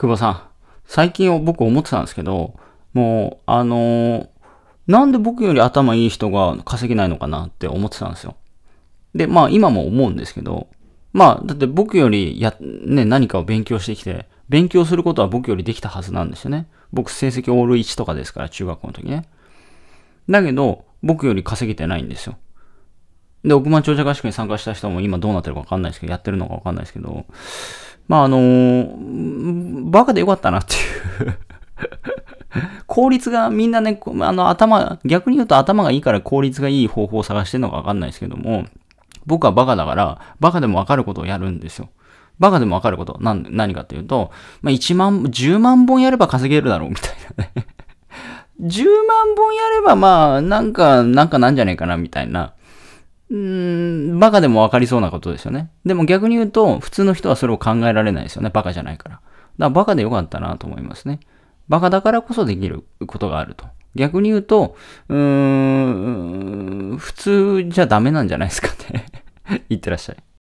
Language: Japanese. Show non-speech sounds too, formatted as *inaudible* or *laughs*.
久保さん、最近僕思ってたんですけど、もう、あのー、なんで僕より頭いい人が稼げないのかなって思ってたんですよ。で、まあ今も思うんですけど、まあ、だって僕よりや、ね、何かを勉強してきて、勉強することは僕よりできたはずなんですよね。僕成績オール1とかですから、中学校の時ね。だけど、僕より稼げてないんですよ。で、億万長者合宿に参加した人も今どうなってるかわかんないですけど、やってるのかわかんないですけど、まああのー、バカでよかったなっていう *laughs* 効率がみんなね、あの頭、逆に言うと頭がいいから効率がいい方法を探してるのかわかんないですけども、僕はバカだから、バカでもわかることをやるんですよ。バカでもわかること、な、何かっていうと、まあ、1万、10万本やれば稼げるだろう、みたいなね10 *laughs* 万本やれば、まあ、なんか、なんかなんじゃねえかな、みたいな。うーん、バカでもわかりそうなことですよね。でも逆に言うと、普通の人はそれを考えられないですよね。バカじゃないから。だバカでよかったなと思いますね。バカだからこそできることがあると。逆に言うと、うーん、普通じゃダメなんじゃないですかねい *laughs* ってらっしゃい。